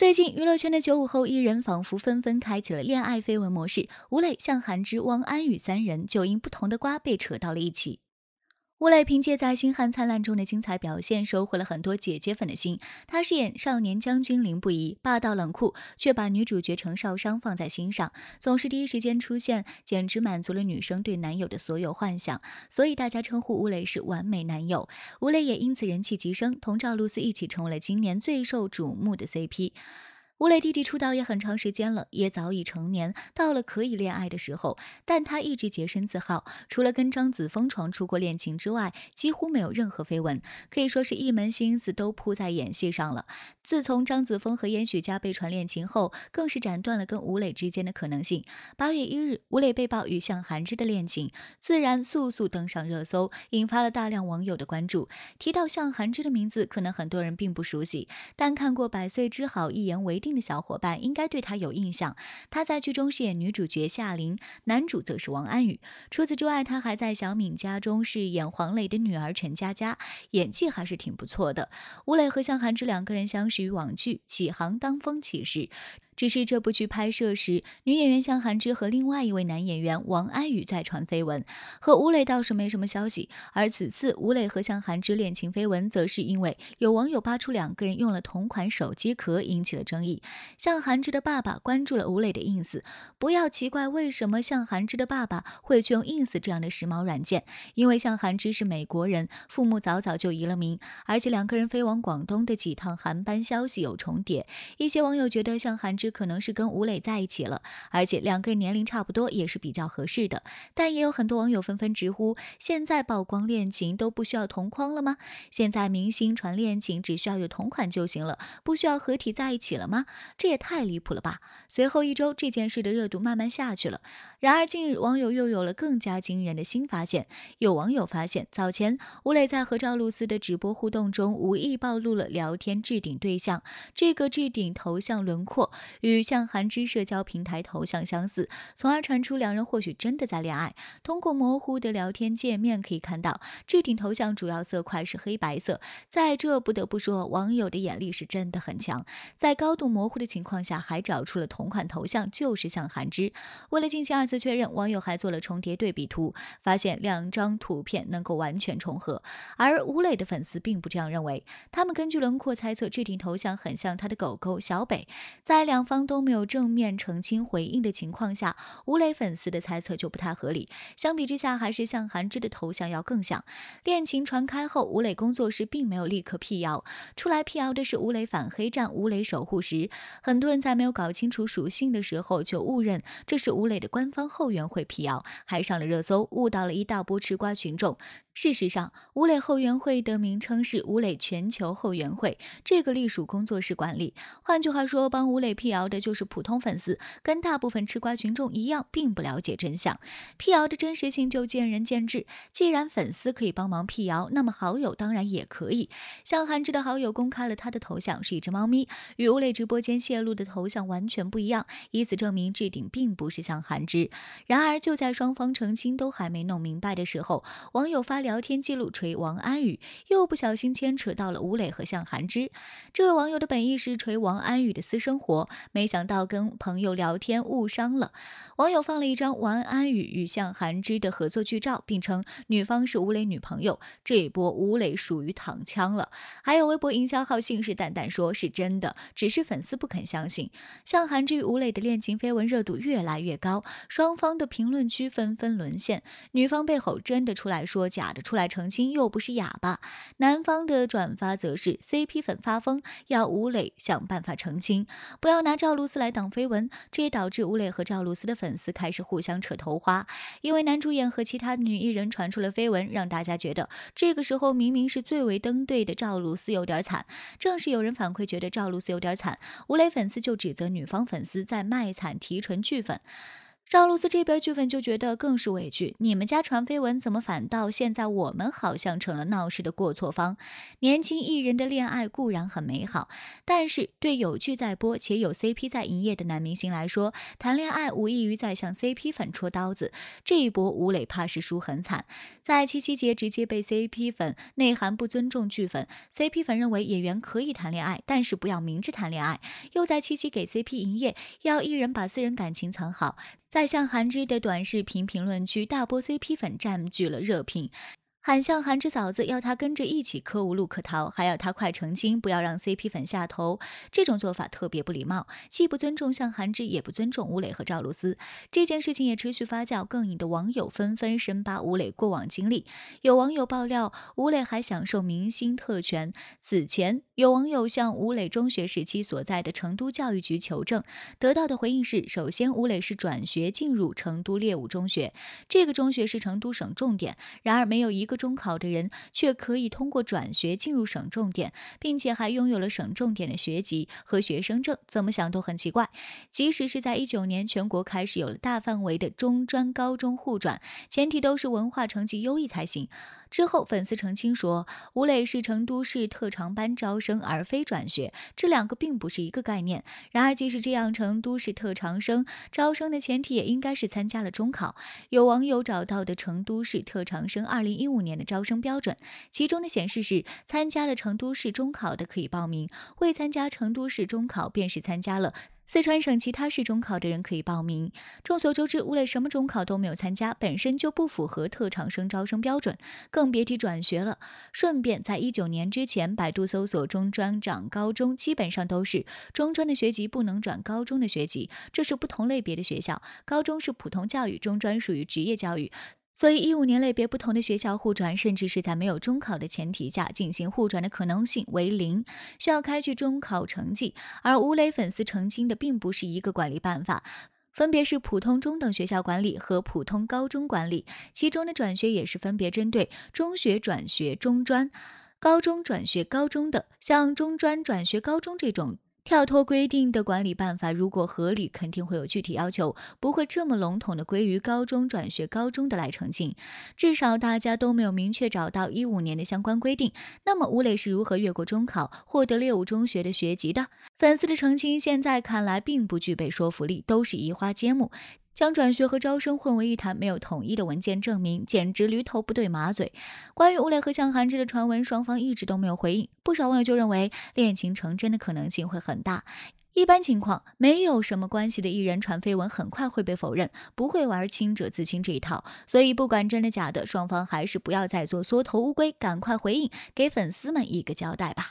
最近，娱乐圈的九五后艺人仿佛纷纷开启了恋爱绯闻模式，吴磊、向涵之、汪安宇三人就因不同的瓜被扯到了一起。吴磊凭借在《星汉灿烂》中的精彩表现，收获了很多姐姐粉的心。他饰演少年将军凌不疑，霸道冷酷，却把女主角程少商放在心上，总是第一时间出现，简直满足了女生对男友的所有幻想。所以大家称呼吴磊是完美男友。吴磊也因此人气急升，同赵露思一起成为了今年最受瞩目的 CP。吴磊弟弟出道也很长时间了，也早已成年，到了可以恋爱的时候，但他一直洁身自好，除了跟张子枫传出过恋情之外，几乎没有任何绯闻，可以说是一门心思都扑在演戏上了。自从张子枫和焉栩嘉被传恋情后，更是斩断了跟吴磊之间的可能性。八月一日，吴磊被曝与向涵之的恋情，自然速速登上热搜，引发了大量网友的关注。提到向涵之的名字，可能很多人并不熟悉，但看过《百岁之好，一言为定》。的小伙伴应该对他有印象，他在剧中饰演女主角夏琳，男主则是王安宇。除此之外，他还在小敏家中饰演黄磊的女儿陈佳佳，演技还是挺不错的。吴磊和向涵之两个人相识于网剧《起航当风起时》。只是这部剧拍摄时，女演员向涵之和另外一位男演员王安宇在传绯闻，和吴磊倒是没什么消息。而此次吴磊和向涵之恋情绯闻，则是因为有网友扒出两个人用了同款手机壳，引起了争议。向涵之的爸爸关注了吴磊的 ins，不要奇怪为什么向涵之的爸爸会去用 ins 这样的时髦软件，因为向涵之是美国人，父母早早就移了名，而且两个人飞往广东的几趟航班消息有重叠。一些网友觉得向涵之。可能是跟吴磊在一起了，而且两个人年龄差不多，也是比较合适的。但也有很多网友纷纷直呼：现在曝光恋情都不需要同框了吗？现在明星传恋情只需要有同款就行了，不需要合体在一起了吗？这也太离谱了吧！随后一周，这件事的热度慢慢下去了。然而，近日网友又有了更加惊人的新发现。有网友发现，早前吴磊在和赵露思的直播互动中，无意暴露了聊天置顶对象。这个置顶头像轮廓与向涵之社交平台头像相似，从而传出两人或许真的在恋爱。通过模糊的聊天界面可以看到，置顶头像主要色块是黑白色。在这不得不说，网友的眼力是真的很强，在高度模糊的情况下还找出了同款头像，就是向涵之。为了进行二。次确认，网友还做了重叠对比图，发现两张图片能够完全重合。而吴磊的粉丝并不这样认为，他们根据轮廓猜测，置顶头像很像他的狗狗小北。在两方都没有正面澄清回应的情况下，吴磊粉丝的猜测就不太合理。相比之下，还是向韩芝的头像要更像。恋情传开后，吴磊工作室并没有立刻辟谣，出来辟谣的是吴磊反黑战、吴磊守护时”。很多人在没有搞清楚属性的时候就误认这是吴磊的官方。后援会辟谣，还上了热搜，误导了一大波吃瓜群众。事实上，吴磊后援会的名称是吴磊全球后援会，这个隶属工作室管理。换句话说，帮吴磊辟谣的就是普通粉丝，跟大部分吃瓜群众一样，并不了解真相。辟谣的真实性就见仁见智。既然粉丝可以帮忙辟谣，那么好友当然也可以。向涵之的好友公开了他的头像是一只猫咪，与吴磊直播间泄露的头像完全不一样，以此证明置顶并不是向涵之。然而，就在双方澄清都还没弄明白的时候，网友发了。聊天记录锤王安宇，又不小心牵扯到了吴磊和向涵之。这位网友的本意是锤王安宇的私生活，没想到跟朋友聊天误伤了。网友放了一张王安宇与向涵之的合作剧照，并称女方是吴磊女朋友。这一波吴磊属于躺枪了。还有微博营销号信誓旦旦说是真的，只是粉丝不肯相信。向涵之与吴磊的恋情绯闻热度越来越高，双方的评论区纷纷沦陷，女方被吼真的出来说假。打得出来澄清，又不是哑巴。男方的转发则是 CP 粉发疯，要吴磊想办法澄清，不要拿赵露思来挡绯闻。这也导致吴磊和赵露思的粉丝开始互相扯头花，因为男主演和其他女艺人传出了绯闻，让大家觉得这个时候明明是最为登对的赵露思有点惨。正是有人反馈觉得赵露思有点惨，吴磊粉丝就指责女方粉丝在卖惨提纯剧粉。赵露思这边剧粉就觉得更是委屈，你们家传绯闻怎么反倒现在我们好像成了闹事的过错方？年轻艺人的恋爱固然很美好，但是对有剧在播且有 CP 在营业的男明星来说，谈恋爱无异于在向 CP 粉戳刀子。这一波吴磊怕是输很惨，在七夕节直接被 CP 粉内涵不尊重剧粉，CP 粉认为演员可以谈恋爱，但是不要明知谈恋爱，又在七夕给 CP 营业，要艺人把私人感情藏好。在向韩之的短视频评论区，大波 CP 粉占据了热评。喊向韩之嫂子要他跟着一起磕，无路可逃，还要他快成精，不要让 CP 粉下头。这种做法特别不礼貌，既不尊重向韩之，也不尊重吴磊和赵露思。这件事情也持续发酵，更引得网友纷纷深扒吴磊过往经历。有网友爆料，吴磊还享受明星特权。此前，有网友向吴磊中学时期所在的成都教育局求证，得到的回应是：首先，吴磊是转学进入成都列五中学，这个中学是成都省重点。然而，没有一。个中考的人却可以通过转学进入省重点，并且还拥有了省重点的学籍和学生证，怎么想都很奇怪。即使是在一九年，全国开始有了大范围的中专高中互转，前提都是文化成绩优异才行。之后，粉丝澄清说，吴磊是成都市特长班招生，而非转学，这两个并不是一个概念。然而，即使这样，成都市特长生招生的前提也应该是参加了中考。有网友找到的成都市特长生二零一五年的招生标准，其中的显示是，参加了成都市中考的可以报名，未参加成都市中考便是参加了。四川省其他市中考的人可以报名。众所周知，吴磊什么中考都没有参加，本身就不符合特长生招生标准，更别提转学了。顺便，在一九年之前，百度搜索“中专转高中”，基本上都是中专的学籍不能转高中的学籍，这是不同类别的学校。高中是普通教育，中专属于职业教育。所以，一五年类别不同的学校互转，甚至是在没有中考的前提下进行互转的可能性为零，需要开具中考成绩。而吴磊粉丝澄清的并不是一个管理办法，分别是普通中等学校管理和普通高中管理，其中的转学也是分别针对中学转学中专、高中转学高中的，像中专转学高中这种。跳脱规定的管理办法，如果合理，肯定会有具体要求，不会这么笼统的归于高中转学高中的来澄清。至少大家都没有明确找到一五年的相关规定。那么吴磊是如何越过中考获得猎五中学的学籍的？粉丝的澄清现在看来并不具备说服力，都是移花接木。将转学和招生混为一谈，没有统一的文件证明，简直驴头不对马嘴。关于吴磊和向涵之的传闻，双方一直都没有回应，不少网友就认为恋情成真的可能性会很大。一般情况，没有什么关系的艺人传绯闻，很快会被否认，不会玩清者自清这一套。所以，不管真的假的，双方还是不要再做缩头乌龟，赶快回应，给粉丝们一个交代吧。